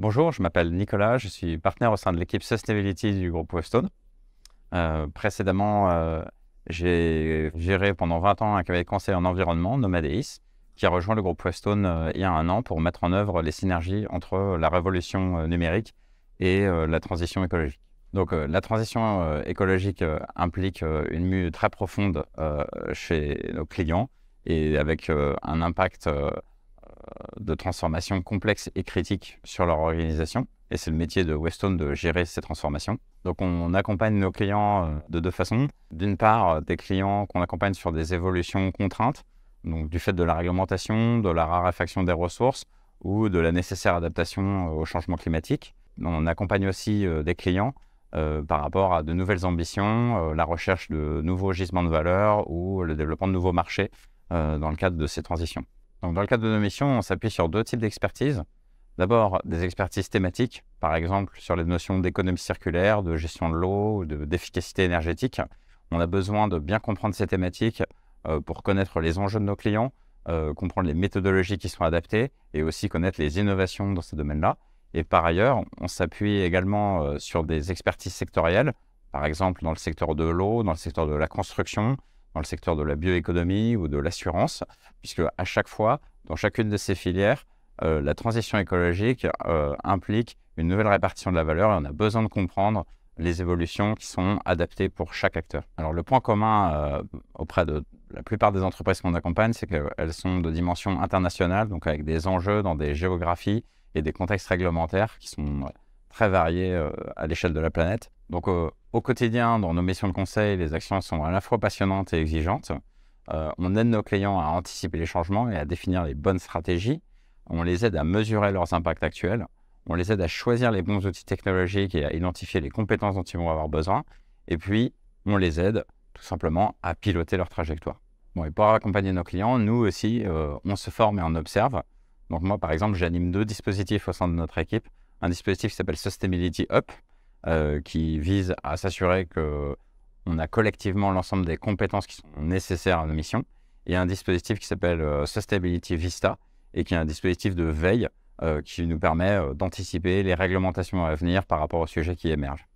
Bonjour, je m'appelle Nicolas, je suis partenaire au sein de l'équipe Sustainability du groupe Westone. Euh, précédemment, euh, j'ai géré pendant 20 ans un cabinet conseil en environnement Nomadeis, qui a rejoint le groupe Westone euh, il y a un an pour mettre en œuvre les synergies entre la révolution numérique et la transition écologique. Donc la transition écologique implique une mue très profonde chez nos clients et avec un impact de transformations complexes et critiques sur leur organisation. Et c'est le métier de Weston de gérer ces transformations. Donc on accompagne nos clients euh, de deux façons. D'une part, euh, des clients qu'on accompagne sur des évolutions contraintes, donc du fait de la réglementation, de la raréfaction des ressources ou de la nécessaire adaptation euh, au changement climatique. On accompagne aussi des clients par rapport à de nouvelles ambitions, la recherche de nouveaux gisements de valeur ou le développement de nouveaux marchés dans le cadre de ces transitions dans le cadre de nos missions, on s'appuie sur deux types d'expertises. D'abord, des expertises thématiques, par exemple sur les notions d'économie circulaire, de gestion de l'eau, d'efficacité énergétique. On a besoin de bien comprendre ces thématiques euh, pour connaître les enjeux de nos clients, euh, comprendre les méthodologies qui sont adaptées et aussi connaître les innovations dans ces domaines-là. Et par ailleurs, on s'appuie également euh, sur des expertises sectorielles, par exemple dans le secteur de l'eau, dans le secteur de la construction, dans le secteur de la bioéconomie ou de l'assurance, puisque à chaque fois, dans chacune de ces filières, euh, la transition écologique euh, implique une nouvelle répartition de la valeur et on a besoin de comprendre les évolutions qui sont adaptées pour chaque acteur. Alors le point commun euh, auprès de la plupart des entreprises qu'on accompagne, c'est qu'elles sont de dimension internationale, donc avec des enjeux dans des géographies et des contextes réglementaires qui sont très variés à l'échelle de la planète. Donc au quotidien, dans nos missions de conseil, les actions sont à la fois passionnantes et exigeantes. Euh, on aide nos clients à anticiper les changements et à définir les bonnes stratégies. On les aide à mesurer leurs impacts actuels. On les aide à choisir les bons outils technologiques et à identifier les compétences dont ils vont avoir besoin. Et puis, on les aide tout simplement à piloter leur trajectoire. Bon, et pour accompagner nos clients, nous aussi, euh, on se forme et on observe. Donc moi, par exemple, j'anime deux dispositifs au sein de notre équipe. Un dispositif qui s'appelle Sustainability Up, euh, qui vise à s'assurer que on a collectivement l'ensemble des compétences qui sont nécessaires à nos missions. Et un dispositif qui s'appelle euh, Sustainability Vista et qui est un dispositif de veille euh, qui nous permet d'anticiper les réglementations à venir par rapport aux sujets qui émergent.